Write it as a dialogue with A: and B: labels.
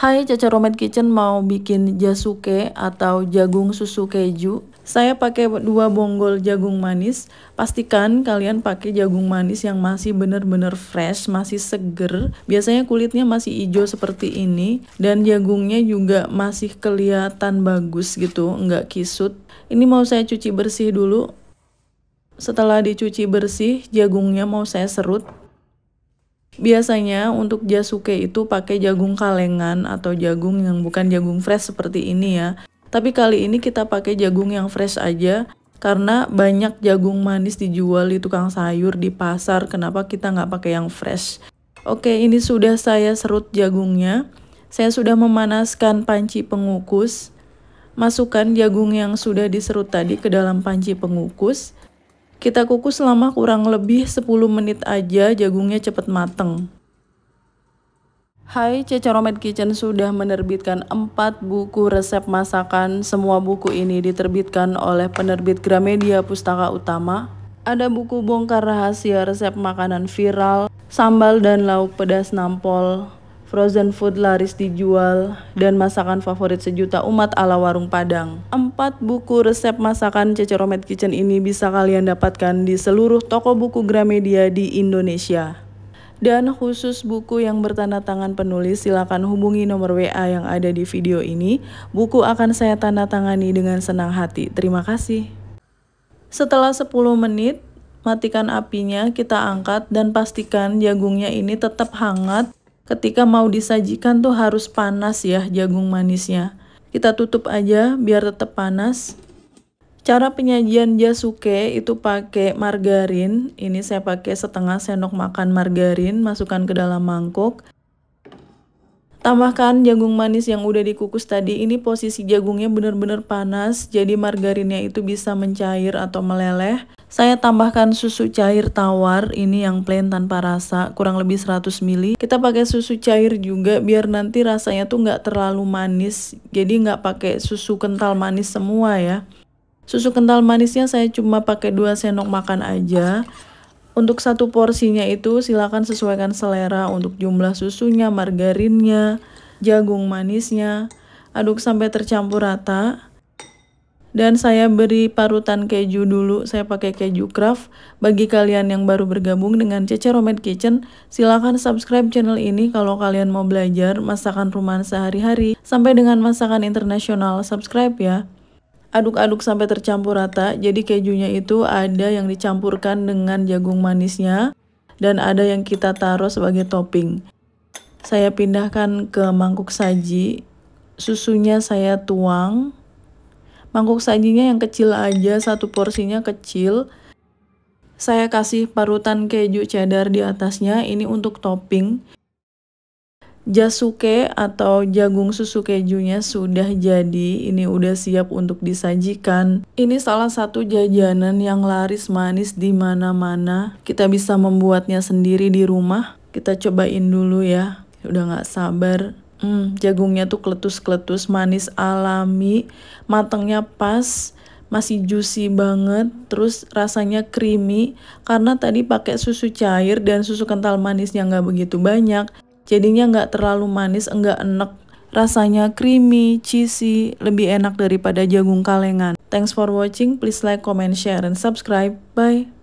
A: Hai Caca Romet Kitchen mau bikin jasuke atau jagung susu keju. Saya pakai dua bonggol jagung manis. Pastikan kalian pakai jagung manis yang masih benar-benar fresh, masih seger. Biasanya kulitnya masih hijau seperti ini dan jagungnya juga masih kelihatan bagus gitu, nggak kisut. Ini mau saya cuci bersih dulu. Setelah dicuci bersih, jagungnya mau saya serut. Biasanya untuk jasuke itu pakai jagung kalengan atau jagung yang bukan jagung fresh seperti ini ya. Tapi kali ini kita pakai jagung yang fresh aja karena banyak jagung manis dijual di tukang sayur di pasar. Kenapa kita nggak pakai yang fresh? Oke, ini sudah saya serut jagungnya. Saya sudah memanaskan panci pengukus. Masukkan jagung yang sudah diserut tadi ke dalam panci pengukus. Kita kukus selama kurang lebih 10 menit aja, jagungnya cepat mateng. Hai, Cecaromet Kitchen sudah menerbitkan 4 buku resep masakan. Semua buku ini diterbitkan oleh penerbit Gramedia Pustaka Utama. Ada buku bongkar rahasia resep makanan viral, sambal dan lauk pedas nampol, frozen food laris dijual, dan masakan favorit sejuta umat ala warung Padang. Empat buku resep masakan Ceceromet Kitchen ini bisa kalian dapatkan di seluruh toko buku Gramedia di Indonesia. Dan khusus buku yang bertanda tangan penulis silakan hubungi nomor WA yang ada di video ini. Buku akan saya tanda tangani dengan senang hati. Terima kasih. Setelah 10 menit, matikan apinya, kita angkat dan pastikan jagungnya ini tetap hangat ketika mau disajikan tuh harus panas ya jagung manisnya. Kita tutup aja biar tetap panas. Cara penyajian jasuke itu pakai margarin. Ini saya pakai setengah sendok makan margarin, masukkan ke dalam mangkuk. Tambahkan jagung manis yang udah dikukus tadi. Ini posisi jagungnya benar-benar panas, jadi margarinnya itu bisa mencair atau meleleh. Saya tambahkan susu cair tawar, ini yang plain tanpa rasa, kurang lebih 100 ml. Kita pakai susu cair juga biar nanti rasanya tuh nggak terlalu manis, jadi nggak pakai susu kental manis semua ya. Susu kental manisnya saya cuma pakai 2 sendok makan aja. Untuk satu porsinya itu silakan sesuaikan selera untuk jumlah susunya, margarinnya, jagung manisnya. Aduk sampai tercampur rata dan saya beri parutan keju dulu. Saya pakai keju craft. Bagi kalian yang baru bergabung dengan Cece Romet Kitchen, silahkan subscribe channel ini kalau kalian mau belajar masakan rumahan sehari-hari sampai dengan masakan internasional. Subscribe ya. Aduk-aduk sampai tercampur rata, jadi kejunya itu ada yang dicampurkan dengan jagung manisnya, dan ada yang kita taruh sebagai topping. Saya pindahkan ke mangkuk saji, susunya saya tuang, Mangkuk sajinya yang kecil aja, satu porsinya kecil. Saya kasih parutan keju cheddar di atasnya, ini untuk topping. Jasuke atau jagung susu kejunya sudah jadi, ini udah siap untuk disajikan. Ini salah satu jajanan yang laris manis di mana-mana. Kita bisa membuatnya sendiri di rumah. Kita cobain dulu ya, udah gak sabar. Hmm, jagungnya tuh keletus-keletus, manis alami, matangnya pas, masih juicy banget, terus rasanya creamy karena tadi pakai susu cair dan susu kental manisnya nggak begitu banyak, jadinya nggak terlalu manis, nggak enek. Rasanya creamy, cheesy, lebih enak daripada jagung kalengan. Thanks for watching, please like, comment, share, and subscribe. Bye!